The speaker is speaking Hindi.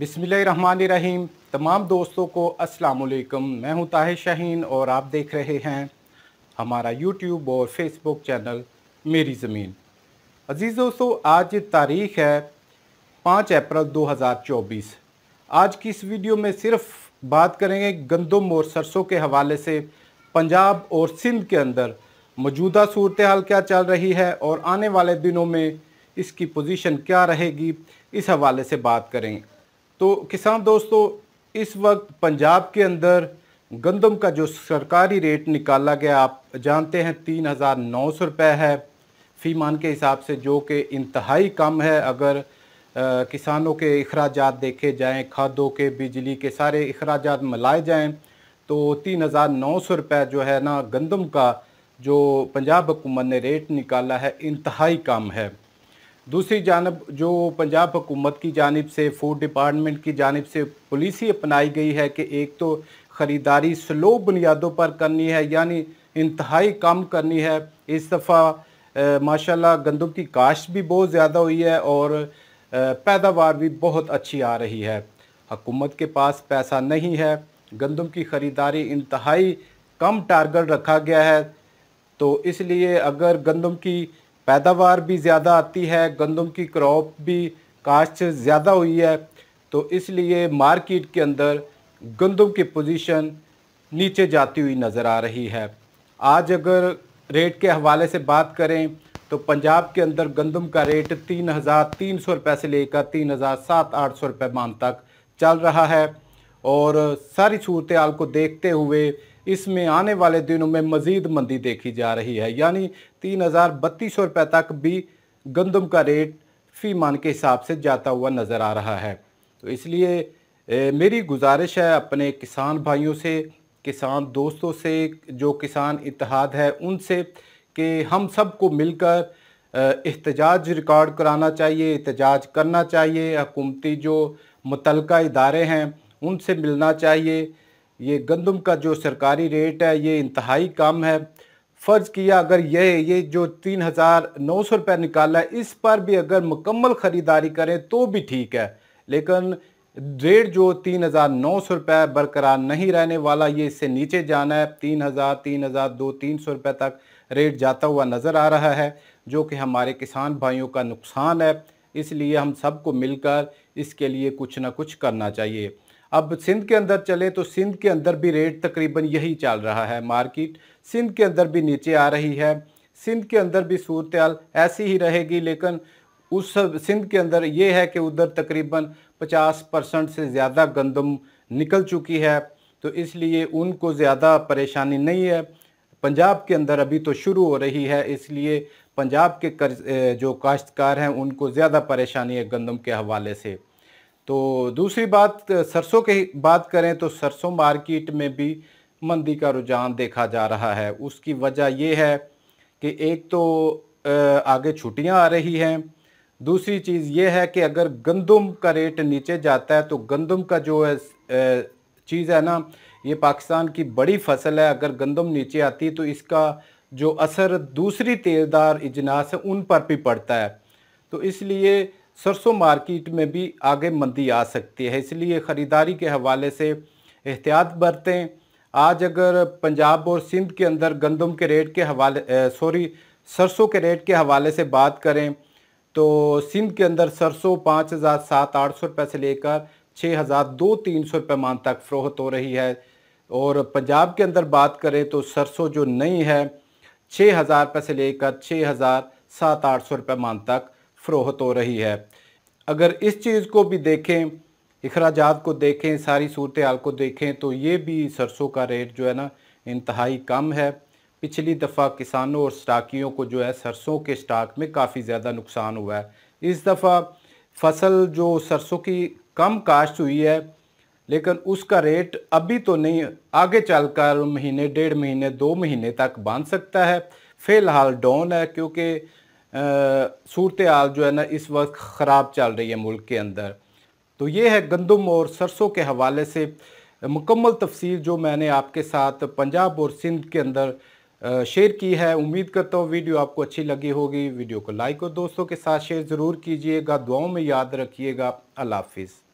बिसमीम तमाम दोस्तों को अस्सलाम वालेकुम मैं हूं ताहिर शाहीन और आप देख रहे हैं हमारा यूट्यूब और फेसबुक चैनल मेरी ज़मीन अज़ीज़ दोस्तों आज तारीख है पाँच अप्रैल 2024 आज की इस वीडियो में सिर्फ बात करेंगे गंदम और सरसों के हवाले से पंजाब और सिंध के अंदर मौजूदा सूरत हाल क्या चल रही है और आने वाले दिनों में इसकी पोजीशन क्या रहेगी इस हवाले से बात करेंगे तो किसान दोस्तों इस वक्त पंजाब के अंदर गंदम का जो सरकारी रेट निकाला गया आप जानते हैं तीन हज़ार नौ सौ रुपये है फीमान के हिसाब से जो कि इंतहाई कम है अगर आ, किसानों के अखराज देखे जाएँ खादों के बिजली के सारे अखराज मिलाए जाएँ तो तीन हज़ार नौ सौ रुपये जो है ना गंदम का जो पंजाब हुकूमत ने रेट निकाला है इंतहाई कम है दूसरी जानब जो पंजाब हुकूमत की जानब से फूड डिपार्टमेंट की जानब से पॉलिसी अपनाई गई है कि एक तो ख़रीदारी स्लो बुनियादों पर करनी है यानी इंतहाई कम करनी है इस दफ़ा माशाल्लाह गंदम की काश्त भी बहुत ज़्यादा हुई है और पैदावार भी बहुत अच्छी आ रही है हकूमत के पास पैसा नहीं है गंदम की ख़रीदारी इंतहाई कम टारगेट रखा गया है तो इसलिए अगर गंदम की पैदावार भी ज़्यादा आती है गंदम की क्रॉप भी काश्त ज़्यादा हुई है तो इसलिए मार्केट के अंदर गंदम की पोजीशन नीचे जाती हुई नज़र आ रही है आज अगर रेट के हवाले से बात करें तो पंजाब के अंदर गंदम का रेट तीन हज़ार तीन सौ रुपये से लेकर तीन हज़ार सात आठ सौ रुपये मान तक चल रहा है और सारी सूरत को देखते हुए इसमें आने वाले दिनों में मजीद मंदी देखी जा रही है यानी तीन हज़ार बत्तीस सौ रुपये तक भी गंदम का रेट फी मान के हिसाब से जाता हुआ नज़र आ रहा है तो इसलिए ए, मेरी गुजारिश है अपने किसान भाइयों से किसान दोस्तों से जो किसान इतिहाद है उनसे कि हम सबको मिलकर एहतजाज रिकॉर्ड कराना चाहिए एहतजाज करना चाहिए हकूमती जो मुतलका इदारे हैं उनसे मिलना चाहिए ये गंदम का जो सरकारी रेट है ये इंतहाई कम है फ़र्ज़ किया अगर ये ये जो तीन हज़ार नौ सौ रुपये निकाला है इस पर भी अगर मुकम्मल ख़रीदारी करें तो भी ठीक है लेकिन रेट जो तीन हज़ार नौ सौ रुपये बरकरार नहीं रहने वाला ये इससे नीचे जाना है तीन हज़ार तीन हज़ार दो तीन सौ रुपये तक रेट जाता हुआ नज़र आ रहा है जो कि हमारे किसान भाइयों का नुकसान है इसलिए हम सबको मिलकर इसके लिए कुछ ना कुछ करना चाहिए अब सिंध के अंदर चले तो सिंध के अंदर भी रेट तकरीबन यही चल रहा है मार्केट सिंध के अंदर भी नीचे आ रही है सिंध के अंदर भी सूरत ऐसी ही रहेगी लेकिन उस सिंध के अंदर ये है कि उधर तकरीबन 50 परसेंट से ज़्यादा गंदम निकल चुकी है तो इसलिए उनको ज़्यादा परेशानी नहीं है पंजाब के अंदर अभी तो शुरू हो रही है इसलिए पंजाब के कर, जो काश्तकार हैं उनको ज़्यादा परेशानी है गंदम के हवाले से तो दूसरी बात सरसों की बात करें तो सरसों मार्केट में भी मंदी का रुझान देखा जा रहा है उसकी वजह ये है कि एक तो आगे छुट्टियां आ रही हैं दूसरी चीज़ ये है कि अगर गंदम का रेट नीचे जाता है तो गंदम का जो है चीज़ है ना ये पाकिस्तान की बड़ी फसल है अगर गंदम नीचे आती है तो इसका जो असर दूसरी तेलदार इजनास है उन पर भी पड़ता है तो इसलिए सरसों मार्केट में भी आगे मंदी आ सकती है इसलिए ख़रीदारी के हवाले से एहतियात बरतें आज अगर पंजाब और सिंध के अंदर गंदम के रेट के हवाले सॉरी सरसों के रेट के हवाले से बात करें तो सिंध के अंदर सरसों पाँच हज़ार सात आठ सौ रुपये से लेकर छः हज़ार दो तीन सौ रुपये मान तक फ़रोहत हो रही है और पंजाब के अंदर बात करें तो सरसों जो नई है छः हज़ार रुपये से लेकर छः हज़ार सात आठ सौ रुपये मान तक फ़रोहत हो रही है अगर इस चीज़ को भी देखें अखराज को देखें सारी सूरत हाल को देखें तो ये भी सरसों का रेट जो है ना इंतहाई कम है पिछली दफ़ा किसानों और स्टाकियों को जो है सरसों के स्टाक में काफ़ी ज़्यादा नुकसान हुआ है इस दफ़ा फसल जो सरसों की कम काश्त हुई है लेकिन उसका रेट अभी तो नहीं आगे चलकर महीने डेढ़ महीने दो महीने तक बांध सकता है फ़िलहाल डाउन है क्योंकि सूरत हाल जो है ना इस वक्त ख़राब चल रही है मुल्क के अंदर तो ये है गंदम और सरसों के हवाले से मुकम्मल तफसीर जो मैंने आपके साथ पंजाब और सिंध के अंदर शेयर की है उम्मीद करता हूँ वीडियो आपको अच्छी लगी होगी वीडियो को लाइक और दोस्तों के साथ शेयर ज़रूर कीजिएगा दुआओं में याद रखिएगा अल्लाह हाफिज़